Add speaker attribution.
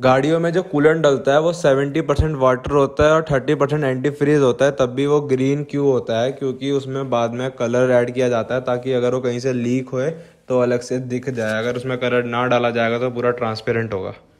Speaker 1: गाड़ियों में जो कूलेंट डलता है वो सेवेंटी परसेंट वाटर होता है और थर्टी परसेंट एंटी फ्रीज होता है तब भी वो ग्रीन क्यों होता है क्योंकि उसमें बाद में कलर ऐड किया जाता है ताकि अगर वो कहीं से लीक होए तो अलग से दिख जाए अगर उसमें कलर ना डाला जाएगा तो पूरा ट्रांसपेरेंट होगा